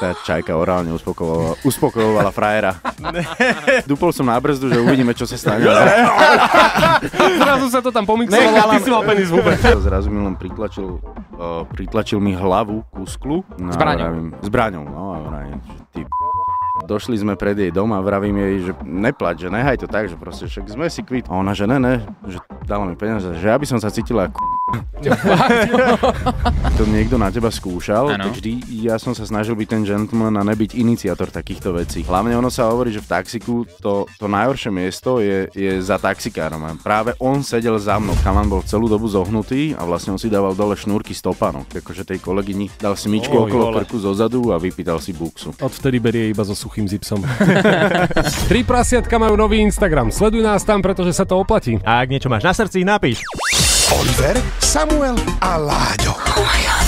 tá čajka orálne uspokojovala, uspokojovala frajera. Dupol som na brzdu, že uvidíme, čo sa stane. Zrazu sa to tam pomixovalo Ty si mal penis v Zrazu mi len pritlačil, uh, pritlačil mi hlavu ku sklu. No, zbraňou. Vravím, zbraňou, no a vravím, ty Došli sme pred jej dom a vravím jej, že neplať, že nehaj to tak, že proste však sme si kvít. A ona, že ne, ne, že dala mi peniaze, že ja by som sa cítila ako to niekto na teba skúšal, ano. vždy ja som sa snažil byť ten gentleman a nebyť iniciátor takýchto vecí. Hlavne ono sa hovorí, že v taxiku to, to najhoršie miesto je, je za taxikárom. práve on sedel za mnou. kamán bol celú dobu zohnutý a vlastne on si dával dole šnúrky stopanok. Takže tej kolegyni dal si myčku oh, okolo jole. krku zadu a vypýtal si buksu. Odvtedy berie iba so suchým zipsom. Tri prasiatka majú nový Instagram. Sleduj nás tam, pretože sa to oplatí. A ak niečo máš na srdci, napíš. Oliver, Samuel a Láďo. Oh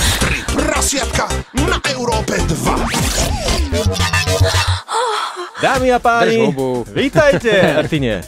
Dámy a páni, vítajte! Ty nie.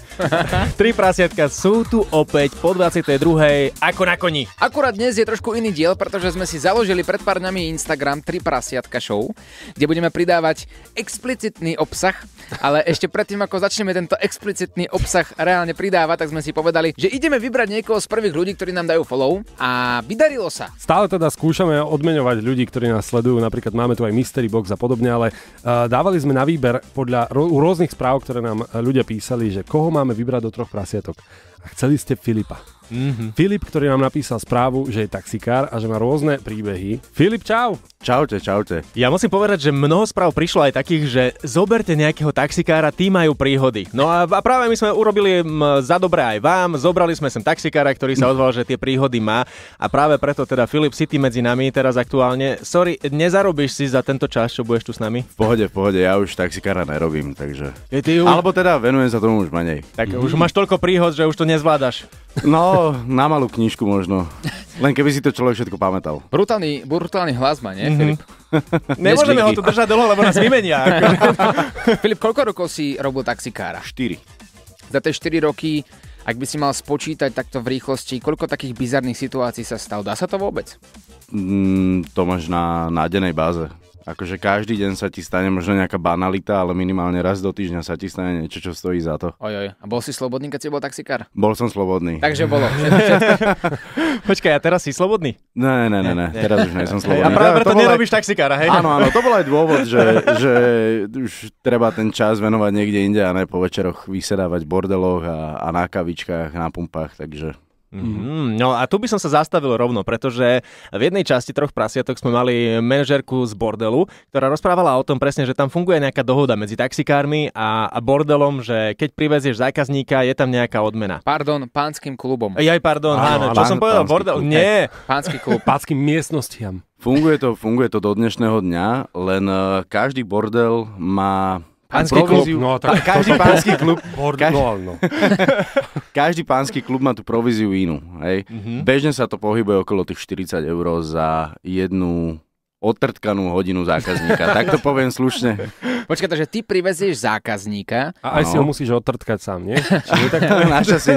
Tri prasiatka sú tu opäť po 22. ako na koni. Akurát dnes je trošku iný diel, pretože sme si založili pred pár dňami Instagram Tri prasiatka show, kde budeme pridávať explicitný obsah, ale ešte predtým, ako začneme tento explicitný obsah reálne pridávať, tak sme si povedali, že ideme vybrať niekoho z prvých ľudí, ktorí nám dajú follow a vydarilo sa. Stále teda skúšame odmeňovať ľudí, ktorí nás sledujú, napríklad máme tu aj Mystery Box a podobne, ale uh, dávali sme na výber podľa ro- u rôznych správ, ktoré nám e, ľudia písali, že koho máme vybrať do troch prasiatok. A chceli ste Filipa. Mm-hmm. Filip, ktorý nám napísal správu, že je taxikár a že má rôzne príbehy. Filip, čau! Čaute, čaute. Ja musím povedať, že mnoho správ prišlo aj takých, že zoberte nejakého taxikára, tí majú príhody. No a, a práve my sme urobili za dobré aj vám, zobrali sme sem taxikára, ktorý sa odval, že tie príhody má a práve preto teda Filip si ty medzi nami teraz aktuálne. Sorry, nezarobíš si za tento čas, čo budeš tu s nami? V pohode, v pohode, ja už taxikára nerobím, takže... Je, ty už... Alebo teda venujem sa tomu už menej. Tak mm-hmm. už máš toľko príhod, že už to nezvládaš. No, na malú knižku možno. Len keby si to človek všetko pamätal. Brutálny, brutálny hlas má, nie, mm-hmm. Filip? Nemôžeme ho tu držať dlho, lebo nás vymenia. Filip, koľko rokov si robil taxikára? 4. Za tie 4 roky, ak by si mal spočítať takto v rýchlosti, koľko takých bizarných situácií sa stalo? Dá sa to vôbec? Mm, to máš na nádenej báze. Akože každý deň sa ti stane možno nejaká banalita, ale minimálne raz do týždňa sa ti stane niečo, čo stojí za to. oj. a bol si slobodný, keď si bol taxikár? Bol som slobodný. Takže bolo. Počkaj, a teraz si slobodný? Ne, ne, ne, ne, teraz už nie som slobodný. A práve preto bol... nerobíš taxikára, hej? Áno, áno, to bol aj dôvod, že, že už treba ten čas venovať niekde inde a ne po večeroch vysedávať v bordeloch a, a na kavičkách, na pumpách, takže Mhm. Mm-hmm. No a tu by som sa zastavil rovno, pretože v jednej časti troch prasiatok sme mali manažerku z bordelu, ktorá rozprávala o tom presne, že tam funguje nejaká dohoda medzi taxikármi a, a bordelom, že keď privezieš zákazníka, je tam nejaká odmena. Pardon, pánským klubom. Aj pardon, áno, áno, čo som povedal, bordel, klub. nie. Pánsky klub. Pánským miestnostiam. Funguje to, funguje to do dnešného dňa, len eh, každý bordel má pánsky klub, no, tak každý pánsky klub, každý, no. každý pánsky klub má tú províziu inú. Hej. Mm-hmm. Bežne sa to pohybuje okolo tých 40 eur za jednu otrtkanú hodinu zákazníka. tak to poviem slušne. Počkaj, takže ty privezieš zákazníka. A aj no. si ho no. musíš otrtkať sám, nie? Čiže tak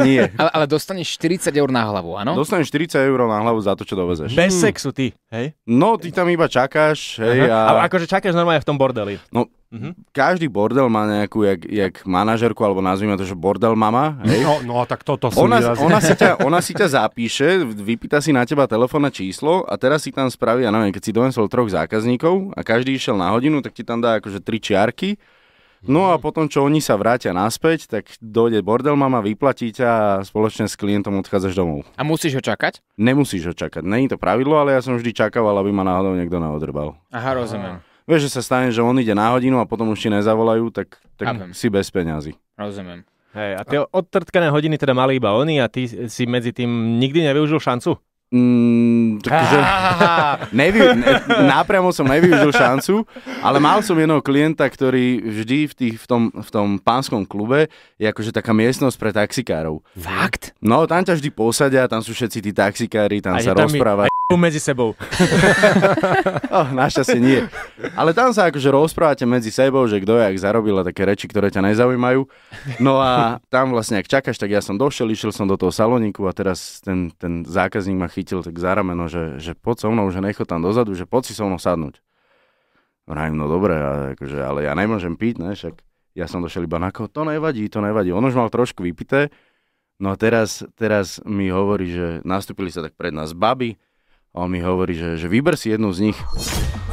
nie. Ale, ale dostaneš 40 eur na hlavu, áno? Dostaneš 40 eur na hlavu za to, čo dovezeš. Bez hmm. sexu ty, hej? No, ty tam iba čakáš, hej. Aha. A... a akože čakáš normálne v tom bordeli. No, Mm-hmm. Každý bordel má nejakú, jak, jak manažerku, alebo nazvime to, že bordel mama. Hej? No, no tak toto som ona, ona, si ťa, ona si ťa zapíše, vypýta si na teba telefónne číslo a teraz si tam spraví, ja neviem, keď si donesol troch zákazníkov a každý išiel na hodinu, tak ti tam dá akože tri čiarky. No a potom, čo oni sa vrátia naspäť, tak dojde bordel mama, vyplatí ťa a spoločne s klientom odchádzaš domov. A musíš ho čakať? Nemusíš ho čakať. Není to pravidlo, ale ja som vždy čakával, aby ma náhodou niekto naodrbal. Aha, rozumiem. Aha. Vieš, že sa stane, že on ide na hodinu a potom už ti nezavolajú, tak, tak si bez peňazí. Rozumiem. Hej, a tie odtrtkané hodiny teda mali iba oni a ty si medzi tým nikdy nevyužil šancu? Mm, takže ne, nápriamo som nevyužil šancu, ale mal som jedného klienta, ktorý vždy v, tých, v, tom, v tom pánskom klube je akože taká miestnosť pre taxikárov. Fakt? No, tam ťa vždy posadia, tam sú všetci tí taxikári, tam a sa tam rozprávajú medzi sebou. oh, našťastie nie. Ale tam sa akože rozprávate medzi sebou, že kto je, ak zarobila také reči, ktoré ťa nezaujímajú. No a tam vlastne, ak čakáš, tak ja som došiel, išiel som do toho saloniku a teraz ten, ten zákazník ma chytil tak za rameno, že, že poď so mnou, že nechod tam dozadu, že poď si so mnou sadnúť. Vrajím, no dobre, akože, ale ja nemôžem piť, ne, však ja som došiel iba na koho, to nevadí, to nevadí. On už mal trošku vypité, no a teraz, teraz mi hovorí, že nastúpili sa tak pred nás baby, a on mi hovorí, že, že vyber si jednu z nich.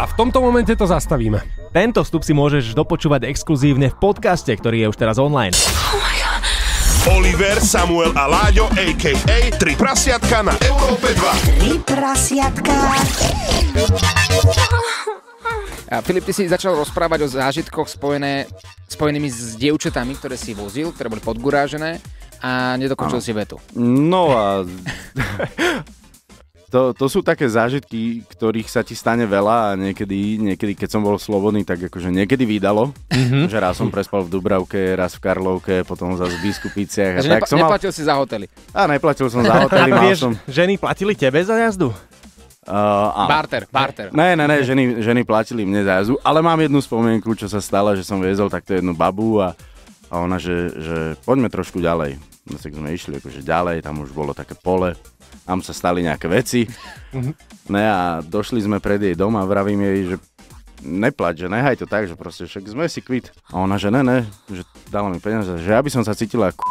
A v tomto momente to zastavíme. Tento vstup si môžeš dopočúvať exkluzívne v podcaste, ktorý je už teraz online. Oh Oliver, Samuel a Láďo, a.k.a. Tri prasiatka na Európe 2. Tri prasiatka. A Filip, ty si začal rozprávať o zážitkoch spojené, spojenými s dievčatami, ktoré si vozil, ktoré boli podgurážené a nedokončil ano. si vetu. No a To, to sú také zážitky, ktorých sa ti stane veľa a niekedy, niekedy keď som bol slobodný, tak akože niekedy vydalo, mm-hmm. že raz som prespal v Dubravke, raz v Karlovke, potom zase v Biskupiciach. A že tak nepa- som neplatil si za hotely. A neplatil som za hotely. mal vieš, som... ženy platili tebe za jazdu? Uh, barter, barter. Ne, ne, ne, ženy, ženy platili mne za jazdu, ale mám jednu spomienku, čo sa stalo, že som viezol takto jednu babu a, a ona, že, že poďme trošku ďalej. No tak sme išli akože ďalej, tam už bolo také pole, tam sa stali nejaké veci. Ne, a došli sme pred jej dom a vravím jej, že neplať, že nehaj to tak, že proste však sme si kvit. A ona, že ne, ne, že dala mi peniaze, že ja by som sa cítila ako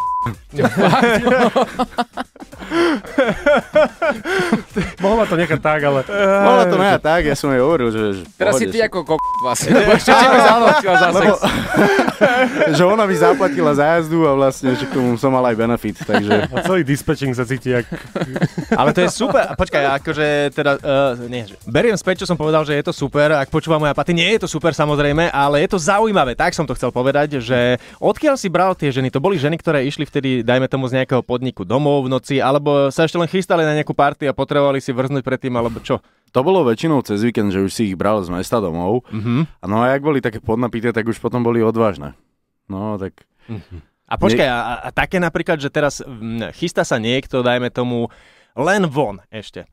Mohla to nechať tak, ale... Mohla to nechať tak, ja som jej hovoril, že... Teraz si ty ako kok vlastne, lebo ešte ti zaplatila za sex. že ona mi zaplatila za jazdu a vlastne, že k tomu som mal aj benefit, takže... A celý dispatching sa cíti jak... ale to je super, počkaj, akože teda... Uh, nie, že... Beriem späť, čo som povedal, že je to super, ak počúva moja paty, nie je to super samozrejme, ale je to zaujímavé, tak som to chcel povedať, že odkiaľ si bral tie ženy, to boli ženy, ktoré išli v niektorí, dajme tomu z nejakého podniku domov v noci, alebo sa ešte len chystali na nejakú party a potrebovali si vrznúť predtým, alebo čo? To bolo väčšinou cez víkend, že už si ich bral z mesta domov. Mm-hmm. No a ak boli také podnapité, tak už potom boli odvážne. No tak... Mm-hmm. A počkaj, a, a také napríklad, že teraz mm, chystá sa niekto, dajme tomu, len von ešte.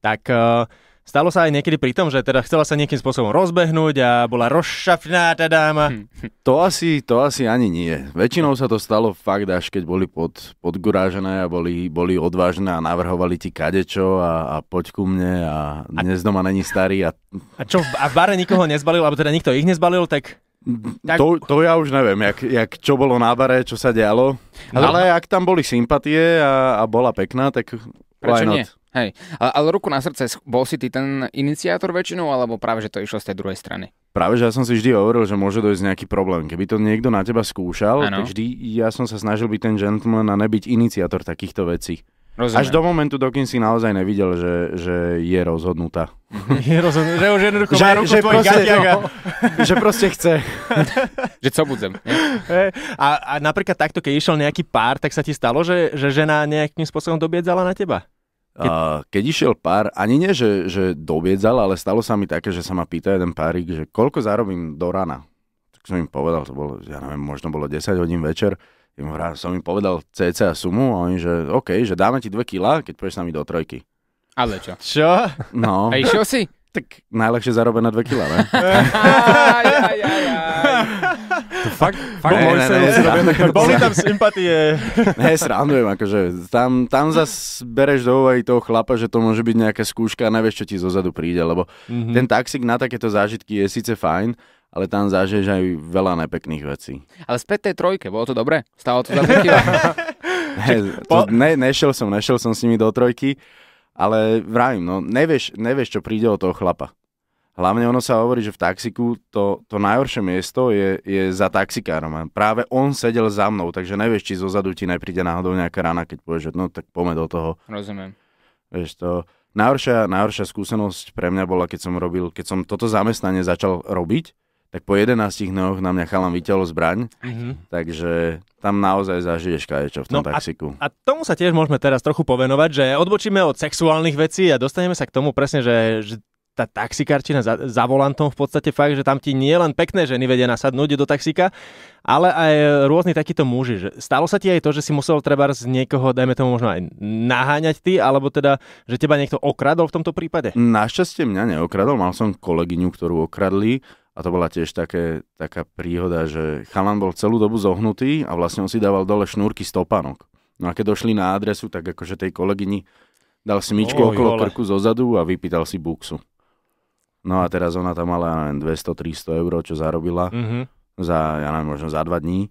Tak... Uh, Stalo sa aj niekedy pri tom, že teda chcela sa nejakým spôsobom rozbehnúť a bola rozšafná tá dáma? Hm. To asi, to asi ani nie. Väčšinou sa to stalo fakt až keď boli pod, podgurážené a boli, boli odvážne a navrhovali ti kadečo a, a poď ku mne a dnes doma není starý. A, a čo, a v bare nikoho nezbalil, alebo teda nikto ich nezbalil, tak tak... To, to ja už neviem, jak, jak čo bolo na bare, čo sa dialo. Ale, ale ak tam boli sympatie a, a bola pekná, tak Prečo not? nie? Hej, ale, ale ruku na srdce, bol si ty ten iniciátor väčšinou, alebo práve, že to išlo z tej druhej strany? Práve, že ja som si vždy hovoril, že môže dojsť nejaký problém. Keby to niekto na teba skúšal, ano. tak vždy ja som sa snažil byť ten gentleman a nebyť iniciátor takýchto vecí. Rozumiem. Až do momentu, dokým si naozaj nevidel, že, že je rozhodnutá. Je rozhodnutá, že už jednoducho že, má ruku že proste, gadiaga, že proste chce. že co budem. A, a napríklad takto, keď išiel nejaký pár, tak sa ti stalo, že, že žena nejakým spôsobom dobiedzala na teba? Keď... Uh, keď išiel pár, ani nie, že, že dobiedzal, ale stalo sa mi také, že sa ma pýta jeden párik, že koľko zarobím do rana. Tak som im povedal, to bolo, ja neviem, možno bolo 10 hodín večer, im som im povedal a sumu a oni, že OK, že dáme ti 2 kila, keď pôjdeš s nami do trojky. Ale čo? Čo? No. A išiel si? Tak najľahšie zarobené 2 kila, ne? To fakt, fakt ne, ne, ne, ne, ne, Boli tam sympatie. Ne, srandujem, akože tam, tam zase bereš do úvahy toho chlapa, že to môže byť nejaká skúška a nevieš, čo ti zozadu príde, lebo mm-hmm. ten taxík na takéto zážitky je síce fajn, ale tam zažiješ aj veľa nepekných vecí. Ale späť tej trojke, bolo to dobre? Stalo to za ne, to, ne, nešiel som, nešiel som s nimi do trojky, ale vravím, no nevieš, nevieš, čo príde od toho chlapa. Hlavne ono sa hovorí, že v taxiku to, to najhoršie miesto je, je za taxikárom. práve on sedel za mnou, takže nevieš, či zozadu ti nepríde náhodou nejaká rana, keď povieš, že no tak poďme do toho. Rozumiem. Vieš to, najhoršia, najhoršia skúsenosť pre mňa bola, keď som robil, keď som toto zamestnanie začal robiť, tak po 11 dňoch na mňa chalám vyťahol zbraň, mm-hmm. takže tam naozaj zažiješ kaječo v tom no taxiku. A, a tomu sa tiež môžeme teraz trochu povenovať, že odbočíme od sexuálnych vecí a dostaneme sa k tomu presne, že, že tá taxikárčina za, za volantom v podstate fakt, že tam ti nie len pekné ženy vedia nasadnúť do taxíka, ale aj rôzni takíto muži. Že stalo sa ti aj to, že si musel treba z niekoho, dajme tomu možno aj naháňať ty, alebo teda, že teba niekto okradol v tomto prípade? Našťastie mňa neokradol, mal som kolegyňu, ktorú okradli a to bola tiež také, taká príhoda, že chalan bol celú dobu zohnutý a vlastne on si dával dole šnúrky stopanok. No a keď došli na adresu, tak akože tej kolegyni dal smyčku okolo krku zozadu a vypýtal si buksu. No a teraz ona tam mala, ja neviem, 200-300 eur, čo zarobila uh-huh. za, ja neviem, možno za dva dní.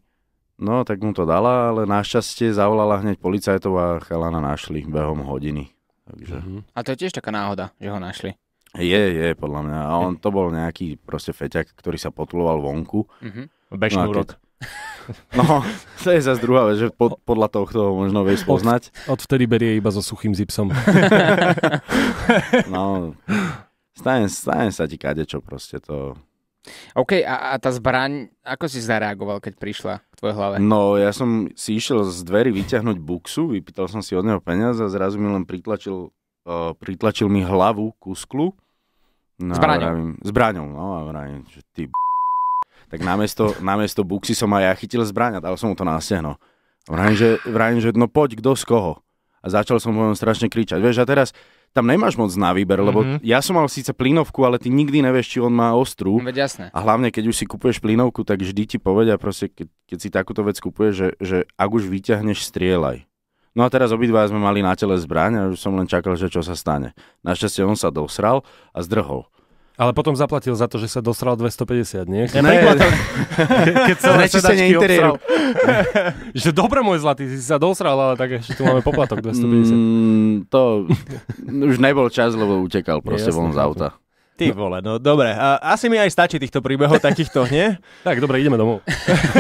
No, tak mu to dala, ale našťastie zavolala hneď policajtov a chalana našli behom hodiny. Takže... Uh-huh. A to je tiež taká náhoda, že ho našli. Je, je, podľa mňa. A on to bol nejaký proste feťak, ktorý sa potuloval vonku. Uh-huh. Bežný no, No, to je zase druhá vec, že pod, podľa toho, kto ho možno vie spoznať. Od, vtedy berie iba so suchým zipsom. no, stane, stane sa ti kadečo proste to... OK, a, a tá zbraň, ako si zareagoval, keď prišla k tvojej hlave? No, ja som si išiel z dverí vyťahnuť buksu, vypýtal som si od neho peniaze a zrazu mi len pritlačil, uh, pritlačil mi hlavu ku sklu. No, zbraňou. Vravím, zbraňou, no a vravím, že ty b... Tak namiesto, namiesto buksy som aj ja chytil zbraň a dal som mu to na stehno. Vravím, že, vravím, že no poď, kto z koho? A začal som po strašne kričať. Vieš, a teraz tam nemáš moc na výber, lebo mm-hmm. ja som mal síce plynovku, ale ty nikdy nevieš, či on má ostrú. No veď jasné. A hlavne, keď už si kupuješ plynovku, tak vždy ti povedia proste, keď, keď si takúto vec kupuješ, že, že ak už vyťahneš, strieľaj. No a teraz obidva sme mali na tele zbraň a už som len čakal, že čo sa stane. Našťastie on sa dosral a zdrhol. Ale potom zaplatil za to, že sa dosral 250, nie? Keď, ne, keď sa Znečistenie interiéru. že dobre, môj zlatý, si sa dosral, ale tak ešte tu máme poplatok 250. Mm, to už nebol čas, lebo utekal proste von z no auta. Ty no. vole, no dobre. A, asi mi aj stačí týchto príbehov takýchto, nie? tak, dobre, ideme domov.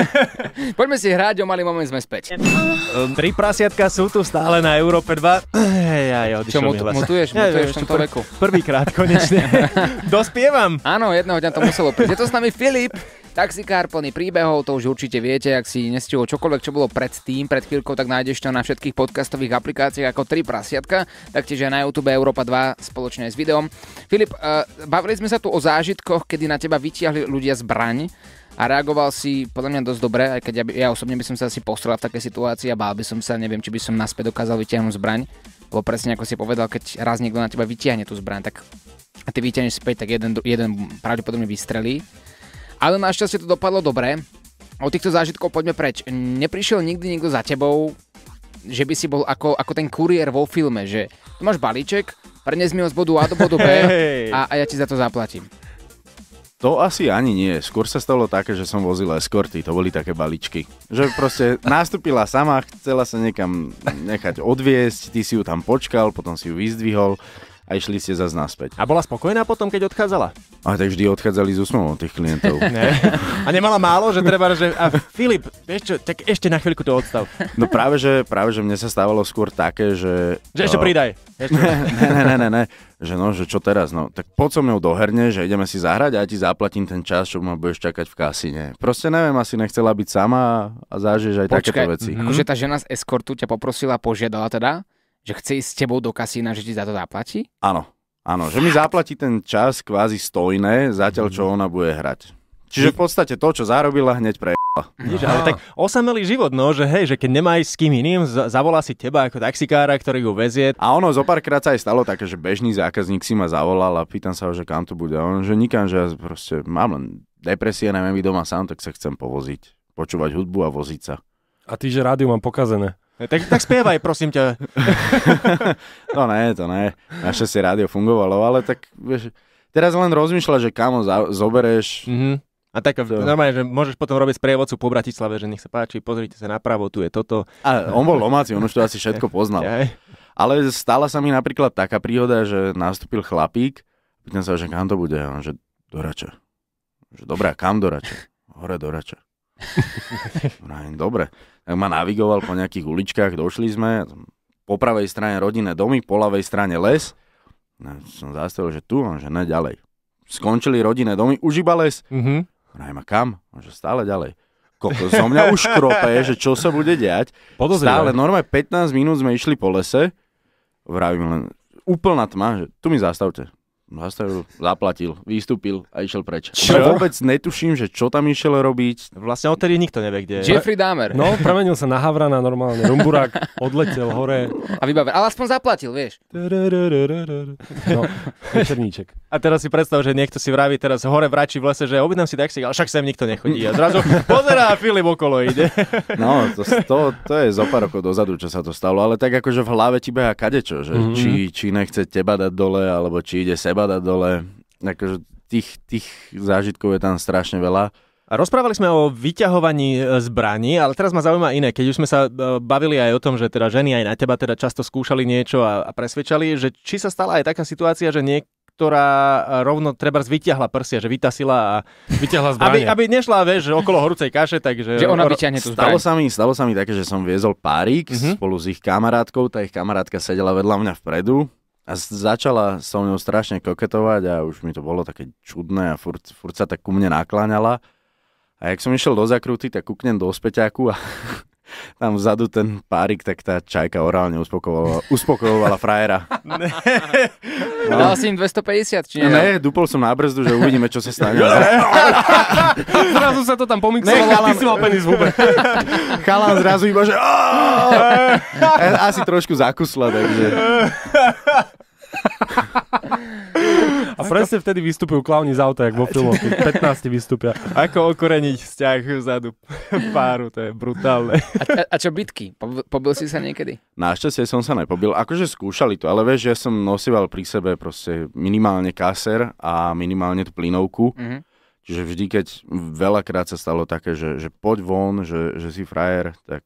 Poďme si hrať, o malý moment sme späť. Um, tri prasiatka sú tu stále na Európe 2. Ej, aj, Čo, mutuješ, ja, mutuješ v tomto veku? Prvýkrát konečne. Dospievam. Áno, jedného dňa to muselo prísť. Je to s nami Filip. Taxikár plný príbehov, to už určite viete, ak si nestihol čokoľvek, čo bolo predtým, pred chvíľkou, tak nájdeš to na všetkých podcastových aplikáciách ako 3 prasiatka, taktiež aj na YouTube Európa 2 spoločne s videom. Filip, uh, bavili sme sa tu o zážitkoch, kedy na teba vytiahli ľudia zbraň a reagoval si podľa mňa dosť dobre, aj keď ja, by, ja osobne by som sa asi postrel v takej situácii a bál by som sa, neviem, či by som naspäť dokázal vytiahnuť zbraň. Lebo presne ako si povedal, keď raz niekto na teba vytiahne tú zbraň, tak a ty vyťahneš späť, tak jeden, jeden pravdepodobne vystrelí ale našťastie to dopadlo dobre. O týchto zážitkov poďme preč. Neprišiel nikdy nikto za tebou, že by si bol ako, ako ten kuriér vo filme, že tu máš balíček, prenes mi ho z bodu A do bodu B a, a ja ti za to zaplatím. To asi ani nie. Skôr sa stalo také, že som vozil eskorty. To boli také balíčky. Že proste nastúpila sama, chcela sa niekam nechať odviesť, ty si ju tam počkal, potom si ju vyzdvihol a išli ste zase naspäť. A bola spokojná potom, keď odchádzala? A tak vždy odchádzali z úsmevom tých klientov. Ne. A nemala málo, že treba, že a Filip, vieš čo, tak ešte na chvíľku to odstav. No práve, že, práve, že mne sa stávalo skôr také, že... Že ešte pridaj. ne, ne, ne, ne, ne, že no, že čo teraz, no, tak poď so mnou do herne, že ideme si zahrať a ja ti zaplatím ten čas, čo ma budeš čakať v kasíne. Proste neviem, asi nechcela byť sama a zažiješ aj Počkej, takéto veci. Mm-hmm. Akože mhm. tá žena z eskortu ťa poprosila, požiadala teda, že chce ísť s tebou do kasína, že ti za to zaplatí? Áno. Áno, že mi zaplatí ten čas kvázi stojné, zatiaľ čo mhm. ona bude hrať. Čiže v podstate to, čo zarobila, hneď pre... Vidíš, ale tak osamelý život, no, že hej, že keď nemá s kým iným, zavolá si teba ako taxikára, ktorý ju vezie. A ono zo párkrát sa aj stalo také, že bežný zákazník si ma zavolal a pýtam sa ho, že kam to bude. A on, že nikam, že ja proste mám len depresie, neviem byť doma sám, tak sa chcem povoziť, počúvať hudbu a voziť sa. A ty, že rádio mám pokazené. Tak, tak spievaj, prosím ťa. no ne, to ne. Naše si rádio fungovalo, ale tak vieš, teraz len rozmýšľa, že kamo za- zobereš. Mm-hmm. A tak to... normálne, že môžeš potom robiť sprievodcu po Bratislave, že nech sa páči, pozrite sa napravo, tu je toto. A on bol lomáci, on už to asi všetko poznal. Aj. Ale stala sa mi napríklad taká príhoda, že nastúpil chlapík, pýtam sa, že kam to bude, on, že dorača. Rača. Že dobrá, kam dorača? Hore dorača. dobre tak ma navigoval po nejakých uličkách, došli sme, po pravej strane rodinné domy, po ľavej strane les. No, som zastavil, že tu, že ne, ďalej. Skončili rodinné domy, už iba les. Mm-hmm. Vrajme, kam? Že stále ďalej. Koko, zo mňa už krope, že čo sa bude diať. Stále, normálne 15 minút sme išli po lese, vravím len, úplná tma, že tu mi zastavte nastavil, zaplatil, vystúpil a išiel preč. Čo? Ja vôbec netuším, že čo tam išiel robiť. Vlastne odtedy nikto nevie, kde je. Jeffrey Dahmer. No, premenil sa na Havrana normálne. Rumburák odletel hore. A vybavený. Ale aspoň zaplatil, vieš. No, večerníček. A teraz si predstav, že niekto si vraví teraz hore vrači v lese, že objednám si taxík, ale však sem nikto nechodí. A zrazu pozerá a Filip okolo ide. No, to, to, to je zo pár rokov dozadu, čo sa to stalo. Ale tak akože v hlave ti beha kadečo, že mm-hmm. či, či nechce teba dať dole, alebo či ide seba dať dole. Akože tých, tých zážitkov je tam strašne veľa. A rozprávali sme o vyťahovaní e, zbraní, ale teraz ma zaujíma iné. Keď už sme sa e, bavili aj o tom, že teda ženy aj na teba teda často skúšali niečo a, a presvedčali, že či sa stala aj taká situácia, že niek- ktorá e, rovno treba vyťahla prsia, že vytasila a vyťahla zbranie. Aby, aby nešla, vieš, že okolo horúcej kaše, takže... Že ona vyťahne tú stalo sa, mi, stalo sa mi také, že som viezol párik mm-hmm. spolu s ich kamarátkou, tá ich kamarátka sedela vedľa mňa vpredu a začala so mnou strašne koketovať a už mi to bolo také čudné a furt, furt sa tak ku mne nakláňala. A jak som išiel do zakruty, tak kúknem do späťaku a tam vzadu ten párik, tak tá čajka orálne uspokojovala, uspokojovala frajera. No. Dal si im 250, či nie? Ne, dupol som na brzdu, že uvidíme, čo sa stane. zrazu sa to tam pomixovalo, ne, ty si mal penis vôbec. Chalán zrazu iba, že... Asi trošku zakusla, takže... A presne vtedy vystupujú klauni z auta, jak vo filmoch. 15 vystúpia. Ako okoreniť vzťah vzadu páru, to je brutálne. A, a, čo bitky? Pobil si sa niekedy? Našťastie som sa nepobil. Akože skúšali to, ale vieš, ja som nosíval pri sebe proste minimálne kaser a minimálne tú plynovku. Mm-hmm. Čiže vždy, keď veľakrát sa stalo také, že, že poď von, že, že si frajer, tak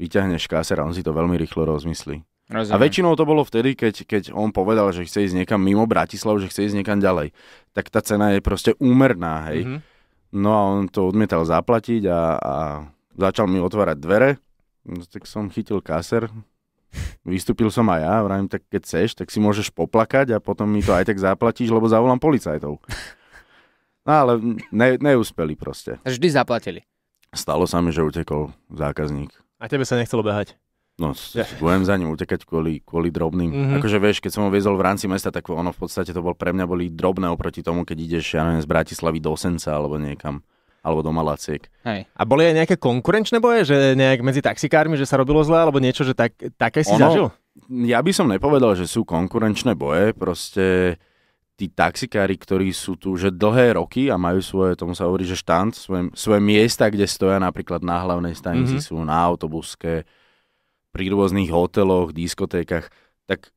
vyťahneš kaser a on si to veľmi rýchlo rozmyslí. Rozumiem. A väčšinou to bolo vtedy, keď, keď on povedal, že chce ísť niekam mimo Bratislavu, že chce ísť niekam ďalej. Tak tá cena je proste úmerná, hej. Mm-hmm. No a on to odmietal zaplatiť a, a začal mi otvárať dvere. No, tak som chytil kaser, vystúpil som aj ja, vrajím, tak keď chceš, tak si môžeš poplakať a potom mi to aj tak zaplatíš, lebo zavolám policajtov. No ale ne, neúspeli proste. Vždy zaplatili. Stalo sa mi, že utekol zákazník. A tebe sa nechcelo behať? No, budem za ním utekať kvôli, kvôli drobným. Mm-hmm. Akože vieš, keď som ho viezol v rámci mesta, tak ono v podstate to bol pre mňa boli drobné oproti tomu, keď ideš ja neviem, z Bratislavy do Senca alebo niekam alebo do Malaciek. Hej. A boli aj nejaké konkurenčné boje, že nejak medzi taxikármi, že sa robilo zle, alebo niečo, že tak, také si ono, zažil? Ja by som nepovedal, že sú konkurenčné boje, proste tí taxikári, ktorí sú tu že dlhé roky a majú svoje, tomu sa hovorí, že štand, svoje, svoje miesta, kde stoja napríklad na hlavnej stanici, mm-hmm. sú na autobuske, pri rôznych hoteloch, diskotékach, tak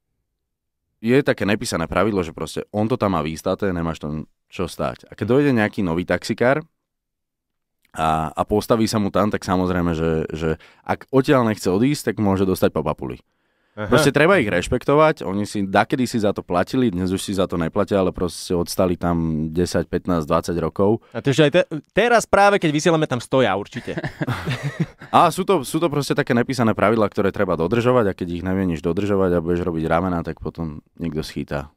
je také nepísané pravidlo, že proste on to tam má výstaté, nemáš tam čo stáť. A keď hm. dojde nejaký nový taxikár a, a postaví sa mu tam, tak samozrejme, že, že ak odtiaľ nechce odísť, tak môže dostať po papuli. Aha. Proste treba ich rešpektovať, oni si dakedy si za to platili, dnes už si za to neplatia, ale proste odstali tam 10, 15, 20 rokov. A to aj te- teraz práve, keď vysielame, tam stoja určite. a sú to, sú to proste také nepísané pravidlá, ktoré treba dodržovať a keď ich nevieš dodržovať a budeš robiť ramena, tak potom niekto schýta.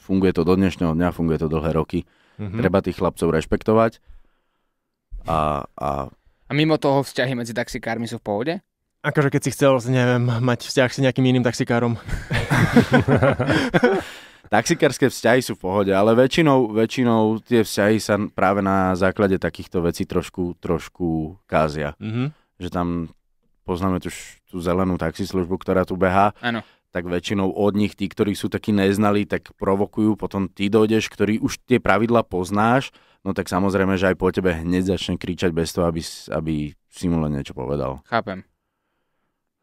Funguje to do dnešného dňa, funguje to dlhé roky. Mhm. Treba tých chlapcov rešpektovať a, a... a mimo toho vzťahy medzi taxikármi sú v pohode? Akože keď si chcel, neviem, mať vzťah s nejakým iným taxikárom. Taxikárske vzťahy sú v pohode, ale väčšinou, väčšinou tie vzťahy sa práve na základe takýchto vecí trošku, trošku kázia. Mm-hmm. Že tam poznáme tu, tú zelenú taxislužbu, ktorá tu behá. Áno tak väčšinou od nich tí, ktorí sú takí neznalí, tak provokujú, potom ty dojdeš, ktorý už tie pravidla poznáš, no tak samozrejme, že aj po tebe hneď začne kričať bez toho, aby, aby si mu len niečo povedal. Chápem.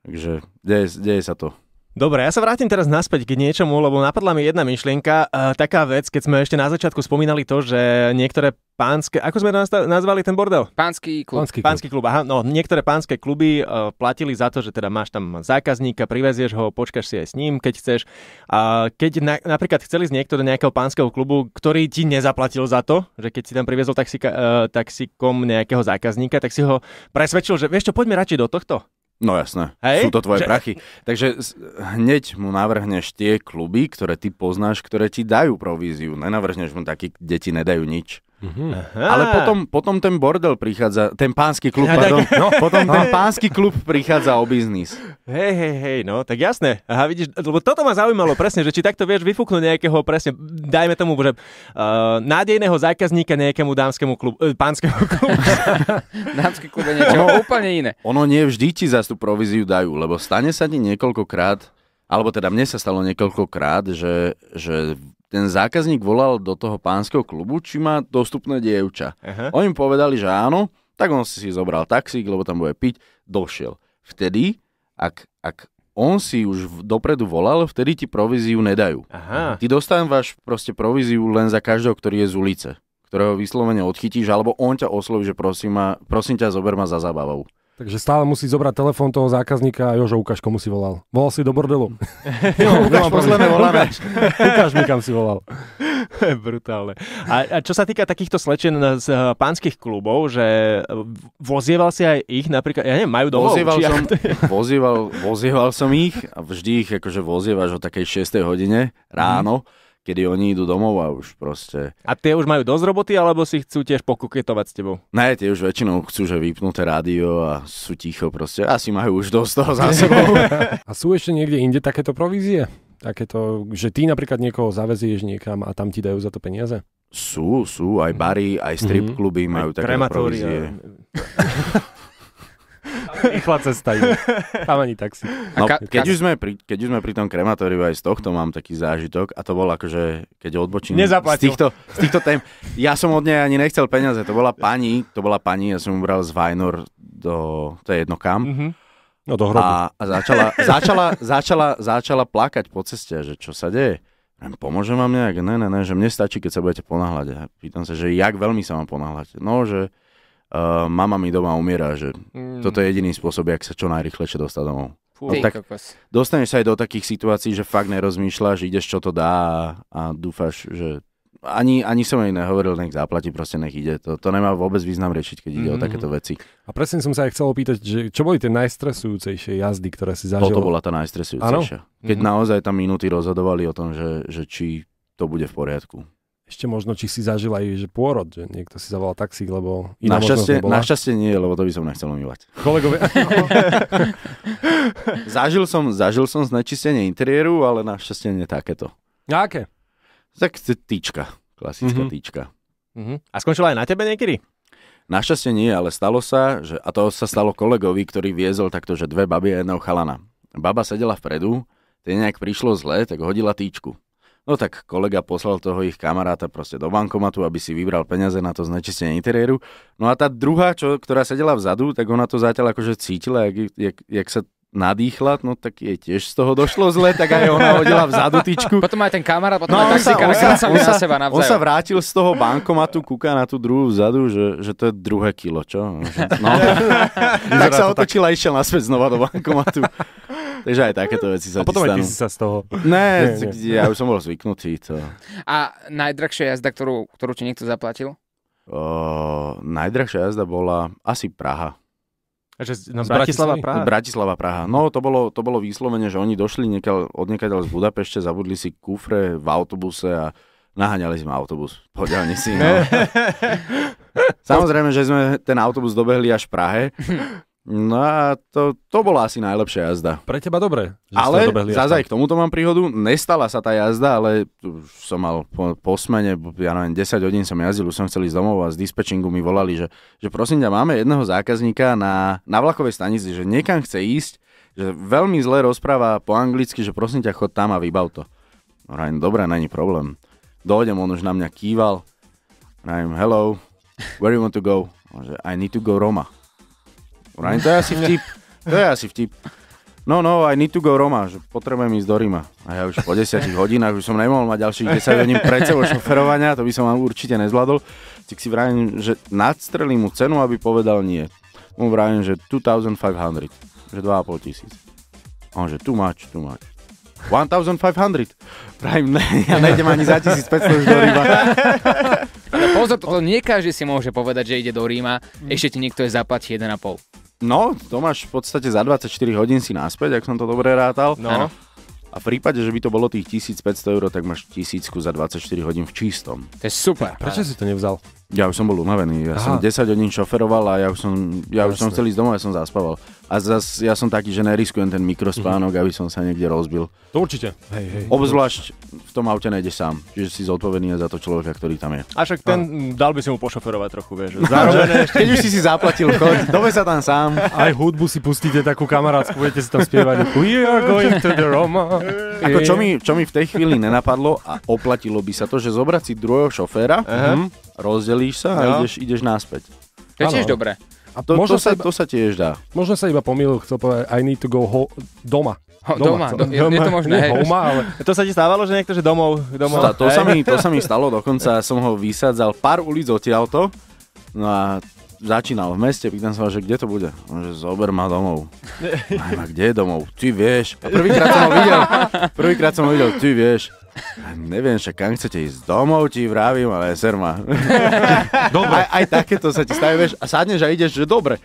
Takže deje, deje sa to. Dobre, ja sa vrátim teraz naspäť k niečomu, lebo napadla mi jedna myšlienka, uh, taká vec, keď sme ešte na začiatku spomínali to, že niektoré pánske, ako sme nazvali ten bordel? Pánsky klub. Pánsky klub. Pánsky klub. Aha, no, niektoré pánske kluby uh, platili za to, že teda máš tam zákazníka, privezieš ho, počkaš si aj s ním, keď chceš. A keď na, napríklad chceli z niektorého nejakého pánskeho klubu, ktorý ti nezaplatil za to, že keď si tam priviezol taxika, uh, e, taxikom nejakého zákazníka, tak si ho presvedčil, že vieš čo, poďme radšej do tohto No jasné, Hej? sú to tvoje že... prachy. Takže hneď mu navrhneš tie kluby, ktoré ty poznáš, ktoré ti dajú províziu. Nenavrhneš mu taký, kde ti nedajú nič. Mm-hmm. Ale potom, potom ten bordel prichádza, ten pánsky klub, ja, pardon, tak... no, potom ten pánsky klub prichádza o biznis. Hej, hej, hej, no, tak jasné. Aha, vidíš, lebo toto ma zaujímalo presne, že či takto vieš vyfúknuť nejakého presne, dajme tomu, že uh, nádejného zákazníka nejakému dámskému klubu, uh, pánskému klubu. Dámsky klub je niečo ono, úplne iné. Ono nie vždy ti za tú províziu dajú, lebo stane sa ti niekoľkokrát, alebo teda mne sa stalo niekoľkokrát, že, že ten zákazník volal do toho pánskeho klubu, či má dostupné dievča. Aha. Oni mu povedali, že áno, tak on si zobral taxík, lebo tam bude piť, došiel. Vtedy, ak, ak on si už dopredu volal, vtedy ti províziu nedajú. Aha. Ty dostávaš proste províziu len za každého, ktorý je z ulice ktorého vyslovene odchytíš, alebo on ťa osloví, že prosím, ma, prosím ťa, zober ma za zábavou. Takže stále musí zobrať telefón toho zákazníka a Jožo ukáž, komu si volal. Volal si do bordelu. jo, Ukáš, posledné volané. ukáž mi, kam si volal. Brutálne. A, a čo sa týka takýchto slečen z uh, pánskych klubov, že eh, vozieval si aj ich napríklad, ja neviem, majú domov? Vozieval, či som, ja... vozieval, vozieval som ich a vždy ich akože vozievaš o takej 6. hodine ráno. Mm kedy oni idú domov a už proste... A tie už majú dosť roboty, alebo si chcú tiež pokuketovať s tebou? Ne, tie už väčšinou chcú, že vypnuté rádio a sú ticho proste. Asi majú už dosť toho za sebou. a sú ešte niekde inde takéto provízie? Takéto, že ty napríklad niekoho zavezieš niekam a tam ti dajú za to peniaze? Sú, sú, aj bary, aj strip mhm. kluby mm-hmm. majú aj také provízie. Rýchla cesta ide. Tam ani taxi. No, ka- keď, už sme pri, keď už sme pri tom krematóriu, aj z tohto mám taký zážitok a to bol akože, keď odbočím Nezaplatil. z týchto, z týchto tém. Ja som od nej ani nechcel peniaze, to bola pani, to bola pani, ja som ubral z Vajnor do, to je jedno kam. Mm-hmm. No do hrobu. A, a začala, začala, začala, začala plakať po ceste, že čo sa deje. Pomôžem vám nejak? Ne, ne, ne, že mne stačí, keď sa budete ponáhľať. A pýtam sa, že jak veľmi sa mám ponáhľať. No, že uh, mama mi doma umiera, že mm. toto je jediný spôsob, jak sa čo najrychlejšie dostať domov. no, tak dostaneš sa aj do takých situácií, že fakt nerozmýšľaš, ideš čo to dá a, a dúfaš, že ani, ani som jej nehovoril, nech zaplatí, proste nech ide. To, to nemá vôbec význam riešiť, keď ide mm-hmm. o mhm. takéto veci. A presne som sa aj chcel opýtať, že čo boli tie najstresujúcejšie jazdy, ktoré si zažil? Toto bola tá najstresujúcejšia. Ano? Keď mm-hmm. naozaj tam minúty rozhodovali o tom, že, že či to bude v poriadku ešte možno, či si zažil aj že pôrod, že niekto si zavolal taxík, lebo iná našťastie, bola. Našťastie nie, lebo to by som nechcel umývať. Kolegovia. zažil, som, zažil som znečistenie interiéru, ale našťastie nie takéto. A aké? Tak týčka, klasická mm-hmm. týčka. Mm-hmm. A skončila aj na tebe niekedy? Našťastie nie, ale stalo sa, že, a to sa stalo kolegovi, ktorý viezol takto, že dve baby a jedného chalana. Baba sedela vpredu, ten nejak prišlo zle, tak hodila týčku. No tak kolega poslal toho ich kamaráta proste do bankomatu, aby si vybral peniaze na to znečistenie interiéru. No a tá druhá, čo, ktorá sedela vzadu, tak ona to zatiaľ akože cítila, jak, jak, jak sa nadýchla, no tak jej tiež z toho došlo zle, tak aj ona hodila vzadu tyčku. Potom aj ten kamarát, potom no, aj taxikár, on sa, on sa, seba navzájom. On sa vrátil z toho bankomatu, kúka na tú druhú vzadu, že, že to je druhé kilo, čo? No. tak sa otočila a išiel naspäť znova do bankomatu. Takže aj takéto veci sa A potom aj ty si sa z toho. Ne, nie, nie. ja už som bol zvyknutý. To. A najdrahšia jazda, ktorú, ktorú ti niekto zaplatil? Uh, najdrahšia jazda bola asi Praha. Že, no, z Bratislava, Praha? Bratislava, Praha. No, to bolo, to bolo výslovene, že oni došli niekaľ, od niekaľ z Budapešte, zabudli si kufre v autobuse a naháňali sme autobus. Poďal, si. No. Samozrejme, že sme ten autobus dobehli až v Prahe No a to, to bola asi najlepšia jazda. Pre teba dobre. Že ale zase aj k tomuto mám príhodu. Nestala sa tá jazda, ale som mal po, po smene, ja neviem, 10 hodín som jazdil, už som chcel ísť domov a z dispečingu mi volali, že, že prosím ťa, máme jedného zákazníka na, na vlakovej stanici, že niekam chce ísť, že veľmi zle rozpráva po anglicky, že prosím ťa, chod tam a vybav to. No Ryan, dobré, není problém. Dojdem, on už na mňa kýval. Ryan, hello, where you want to go? I need to go Roma. Vrajím, to je asi vtip. To je asi vtip. No, no, I need to go Roma, že potrebujem ísť do Rima. A ja už po desiatich hodinách už som nemohol mať ďalších 10 hodín pred sebou šoferovania, to by som vám určite nezvládol. Tak si vrajím, že nadstrelím mu cenu, aby povedal nie. Mu vrajím, že 2500, že 2,5 tisíc. A on, že too much, too much. 1500. Prime, ne, ja nejdem ani za 1500 už do Ríma. pozor, toto nie každý si môže povedať, že ide do Ríma, ešte ti niekto je zaplatí 1,5. No, to máš v podstate za 24 hodín si naspäť, ak som to dobre rátal. No. Ano. A v prípade, že by to bolo tých 1500 eur, tak máš tisícku za 24 hodín v čistom. To je super. Prečo si to nevzal? Ja už som bol unavený, ja Aha. som 10 hodín šoferoval a ja už som, ja už som chcel ísť domov, ja som zaspával. A zas, ja som taký, že neriskujem ten mikrospánok, mm-hmm. aby som sa niekde rozbil. To určite. Hej, hej. Obzvlášť v tom aute nejde sám, čiže si zodpovedný za to človeka, ktorý tam je. A však ten, a. dal by si mu pošoferovať trochu, vieš. Zároveň Keď už si si zaplatil chod, dove sa tam sám. Aj hudbu si pustíte takú kamarátsku, budete si tam spievať We are going to the Roma. Ako čo mi, čo mi v tej chvíli nenapadlo a oplatilo by sa to, že zobrať si druhého šoféra, uh-huh rozdelíš sa a no. ideš, ideš naspäť. To je tiež dobré. A to, možno to, sa, iba, to sa tiež dá. Možno sa iba pomýlil, chcel povedať I need to go ho- doma. Doma, doma, doma, je, doma, je to možné. Hej. Homa, ale... To sa ti stávalo, že niekto, že domov? domov Sta, to, sa mi, to sa mi stalo, dokonca som ho vysádzal pár ulic odtiaľto. No a začínal v meste, pýtam sa, že kde to bude? On, že zober ma domov. Aj, ma kde je domov? Ty vieš. A prvýkrát som ho videl, prvýkrát som ho videl, ty vieš. Neviem, však kam chcete ísť domov, ti vravím, ale ser ma. dobre. Aj, aj takéto sa ti stavíš a sadneš a ideš, že dobre.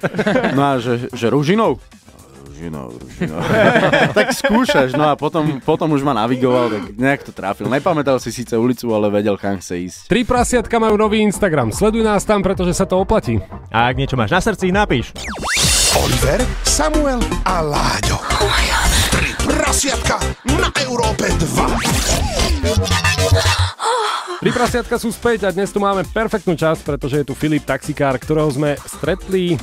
No a že, že ružinou? Ružinou, ružinou. tak skúšaš, no a potom, potom už ma navigoval, tak nejak to trafil. Nepamätal si síce ulicu, ale vedel, kam chce ísť. Tri prasiatka majú nový Instagram, sleduj nás tam, pretože sa to oplatí. A ak niečo máš na srdci, napíš. Oliver, Samuel a Láďo. Tri prasiatka na Európe 2. Tri prasiatka sú späť a dnes tu máme perfektnú časť, pretože je tu Filip Taxikár, ktorého sme stretli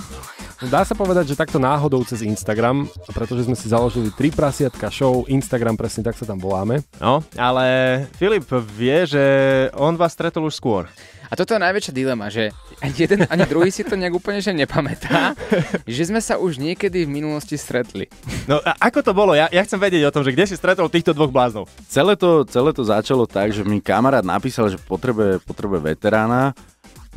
Dá sa povedať, že takto náhodou cez Instagram, pretože sme si založili tri prasiatka show, Instagram presne tak sa tam voláme. No, ale Filip vie, že on vás stretol už skôr. A toto je najväčšia dilema, že ani jeden, ani druhý si to nejak úplne že nepamätá, že sme sa už niekedy v minulosti stretli. No a ako to bolo? Ja, ja chcem vedieť o tom, že kde si stretol týchto dvoch bláznov. Celé to, celé to začalo tak, že mi kamarát napísal, že potrebuje, potrebuje veterána,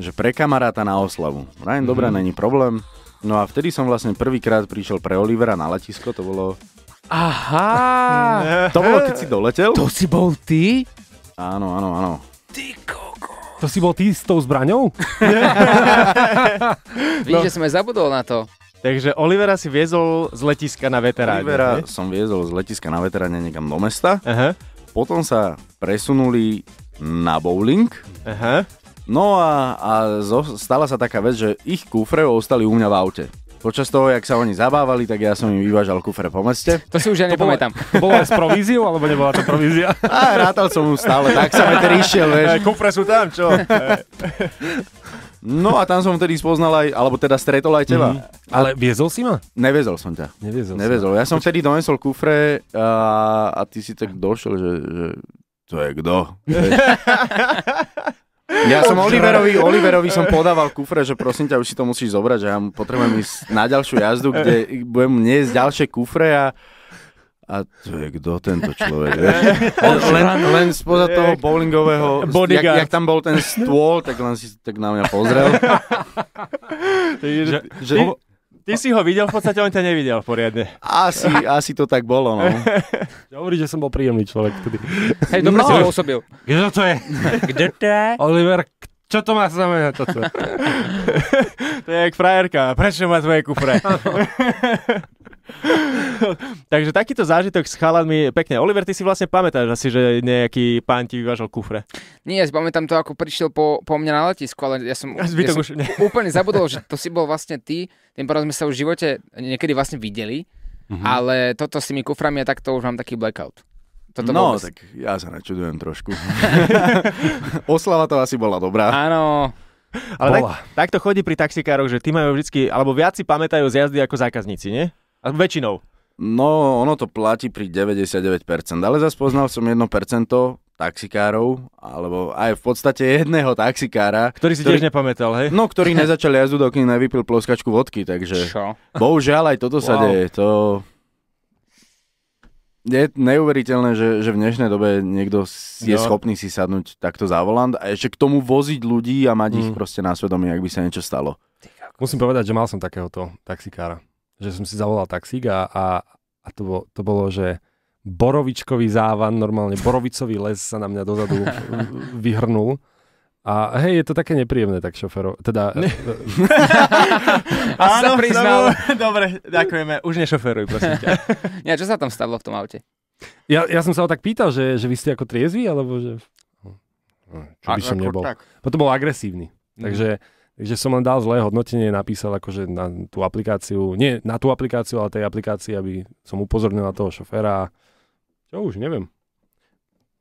že pre kamaráta na oslavu. Ryan, mm-hmm. dobré, mhm. není problém. No a vtedy som vlastne prvýkrát prišiel pre Olivera na letisko, to bolo... Aha! to bolo, keď si doletel. To si bol ty? Áno, áno, áno. Ty ko... To si bol ty s tou zbraňou? Víš, no. že som aj zabudol na to. Takže Olivera si viezol z letiska na veteráne. Olivera ne? som viezol z letiska na veteráne niekam do mesta. Aha. Potom sa presunuli na bowling. Aha. No a, a zo, stala sa taká vec, že ich kufre ostali u mňa v aute. Počas toho, jak sa oni zabávali, tak ja som im vyvážal kufre po meste. To si už ja nepamätám. To s províziou, alebo nebola to provízia? A rátal som mu stále, tak sa aj išiel, vieš. E, kufre sú tam, čo? No a tam som vtedy spoznal aj, alebo teda stretol aj teba. Mm. Ale viezol si ma? Neviezol som ťa. Neviezol. Neviezol. Ja som vtedy donesol kufre a, a ty si tak došiel, že, že to je kto? Ja som Oliverovi, Oliverovi som podával kufre, že prosím ťa, už si to musíš zobrať, že ja potrebujem ísť na ďalšiu jazdu, kde budem niesť ďalšie kufre a a to je kto tento človek? len, len spoza toho bowlingového, Bodyguard. jak, jak, tam bol ten stôl, tak len si tak na mňa pozrel. že, že, Ty si ho videl, v podstate on ťa nevidel poriadne. Asi, asi to tak bolo, no. Hovorí, že som bol príjemný človek vtedy. Hej, dobre no. si ho osobil. Kto to je? Kde to je? Oliver, čo to má znamenať toto? to je jak frajerka. Prečo má tvoje kufre? Takže takýto zážitok s chalanmi je pekne. Oliver, ty si vlastne pamätáš asi, že nejaký pán ti vyvážal kufre. Nie, ja si pamätám to, ako prišiel po, po mňa na letisku, ale ja som, ja som už, úplne zabudol, že to si bol vlastne ty. Tým pádom sme sa už v živote niekedy vlastne videli, mm-hmm. ale toto s tými kuframi, ja takto už mám taký blackout. Toto no, vôbec... tak ja sa načudujem trošku. Oslava to asi bola dobrá. Áno. Ale Tak, tak to chodí pri taxikároch, že tí majú vždycky, alebo viac si pamätajú z jazdy ako zákazníci, nie? A väčšinou? No, ono to platí pri 99%, ale zase poznal som 1% taxikárov, alebo aj v podstate jedného taxikára. Ktorý si ktorý, tiež nepamätal, hej? No, ktorý nezačal jazdu, dokým nevypil ploskačku vodky, takže... Čo? Bohužiaľ, aj toto wow. sa deje, to... Je neuveriteľné, že, že v dnešnej dobe niekto je jo. schopný si sadnúť takto za volant a ešte k tomu voziť ľudí a mať mm. ich proste na svedomí, ak by sa niečo stalo. Musím povedať, že mal som takéhoto taxikára že som si zavolal taxík a, a, a to, bolo, to bolo, že borovičkový závan, normálne borovicový les sa na mňa dozadu vyhrnul. A hej, je to také nepríjemné, tak šoferov. Teda... Ne. E, Áno, sa priznal. Dobre, ďakujeme. Už nešoferuj, prosím ťa. Nie, čo sa tam stalo v tom aute? Ja, ja som sa ho tak pýtal, že, že vy ste ako triezvi, alebo že... Hm. Hm, čo by som nebol. Tak. Potom bol agresívny. Takže... Mm že som len dal zlé hodnotenie, napísal akože na tú aplikáciu, nie na tú aplikáciu, ale tej aplikácii, aby som upozornil na toho šoféra. Čo už, neviem.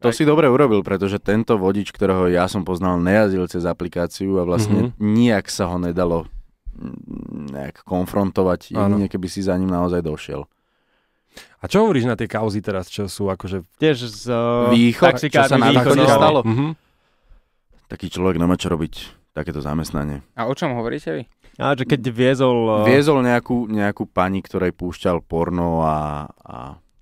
To Aj. si dobre urobil, pretože tento vodič, ktorého ja som poznal, nejazdil cez aplikáciu a vlastne mm-hmm. nijak sa ho nedalo mm, nejak konfrontovať, jedine keby si za ním naozaj došiel. A čo hovoríš na tie kauzy teraz, čo sú akože... Tiež z uh, východ, čo sa na východ stalo. Mm-hmm. Taký človek nemá čo robiť takéto zamestnanie. A o čom hovoríte vy? A že keď viezol... Eh, viezol nejakú, nejakú pani, ktorej púšťal porno a... a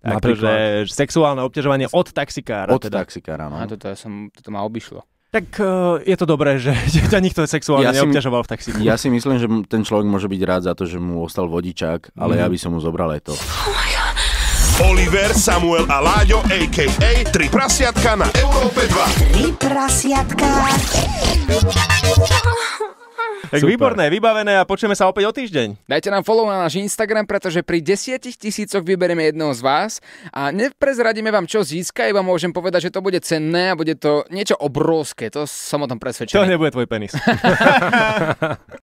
Akože sexuálne obťažovanie od taxikára. Od teda. taxikára, no. A toto, ja som, toto ma obišlo. Tak uh, je to dobré, že ťa nikto sexuálne ja neobťažoval v taxíku. Ja si myslím, že ten človek môže byť rád za to, že mu ostal vodičák, ale mm. ja by som mu zobral aj to. Oh Oliver, Samuel a Láďo, a.k.a. Tri prasiatka na Európe 2. Tri prasiatka. Tak Super. výborné, vybavené a počujeme sa opäť o týždeň. Dajte nám follow na náš Instagram, pretože pri desiatich tisícoch vyberieme jedného z vás a neprezradíme vám, čo získa, iba môžem povedať, že to bude cenné a bude to niečo obrovské, to som o tom presvedčený. To nebude tvoj penis.